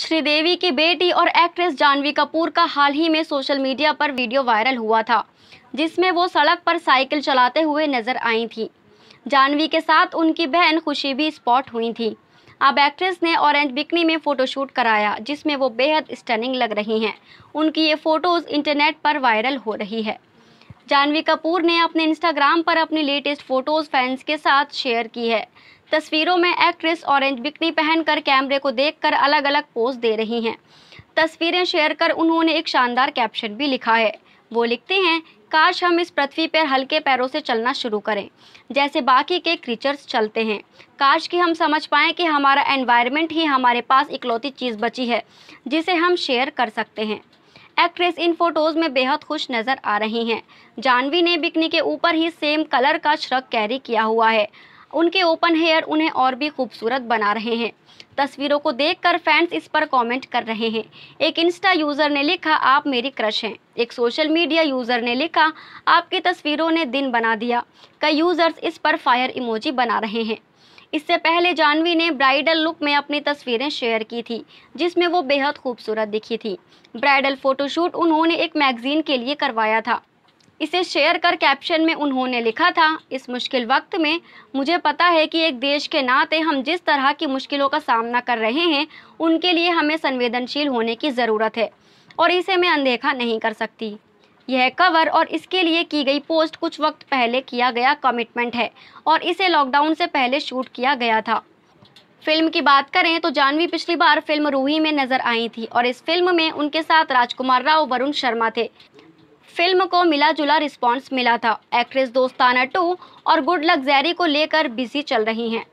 श्रीदेवी की बेटी और एक्ट्रेस जानवी कपूर का हाल ही में सोशल मीडिया पर वीडियो वायरल हुआ था जिसमें वो सड़क पर साइकिल चलाते हुए नजर आई थी जानवी के साथ उनकी बहन खुशी भी स्पॉट हुई थी अब एक्ट्रेस ने ऑरेंज बिकनी में फ़ोटोशूट कराया जिसमें वो बेहद स्टनिंग लग रही हैं उनकी ये फ़ोटोज़ इंटरनेट पर वायरल हो रही है जानवी कपूर ने अपने इंस्टाग्राम पर अपनी लेटेस्ट फ़ोटोज़ फैंस के साथ शेयर की है तस्वीरों में एक्ट्रेस ऑरेंज बिकनी पहनकर कैमरे को देखकर अलग अलग पोज दे रही हैं तस्वीरें शेयर कर उन्होंने एक शानदार कैप्शन भी लिखा है वो लिखते हैं काश हम इस पृथ्वी पर हल्के पैरों से चलना शुरू करें जैसे बाकी के क्रीचर्स चलते हैं काश कि हम समझ पाएँ कि हमारा एनवायरनमेंट ही हमारे पास इकलौती चीज़ बची है जिसे हम शेयर कर सकते हैं एक्ट्रेस इन फोटोज में बेहद खुश नजर आ रही हैं जानवी ने बिकनी के ऊपर ही सेम कलर का श्रक कैरी किया हुआ है उनके ओपन हेयर उन्हें और भी खूबसूरत बना रहे हैं तस्वीरों को देखकर फैंस इस पर कमेंट कर रहे हैं एक इंस्टा यूज़र ने लिखा आप मेरी क्रश हैं एक सोशल मीडिया यूज़र ने लिखा आपकी तस्वीरों ने दिन बना दिया कई यूज़र्स इस पर फायर इमोजी बना रहे हैं इससे पहले जानवी ने ब्राइडल लुक में अपनी तस्वीरें शेयर की थी जिसमें वो बेहद खूबसूरत दिखी थी ब्राइडल फ़ोटोशूट उन्होंने एक मैगज़ीन के लिए करवाया था इसे शेयर कर कैप्शन में उन्होंने लिखा था इस मुश्किल वक्त में मुझे पता है कि एक देश के नाते हम जिस तरह की मुश्किलों का सामना कर रहे हैं उनके लिए हमें संवेदनशील होने की ज़रूरत है और इसे मैं अनदेखा नहीं कर सकती यह कवर और इसके लिए की गई पोस्ट कुछ वक्त पहले किया गया कमिटमेंट है और इसे लॉकडाउन से पहले शूट किया गया था फिल्म की बात करें तो जानवी पिछली बार फिल्म रूही में नजर आई थी और इस फिल्म में उनके साथ राजकुमार राव वरुण शर्मा थे फिल्म को मिला जुला रिस्पॉन्स मिला था एक्ट्रेस दोस्ताना टू और गुड लक जैरी को लेकर बिजी चल रही हैं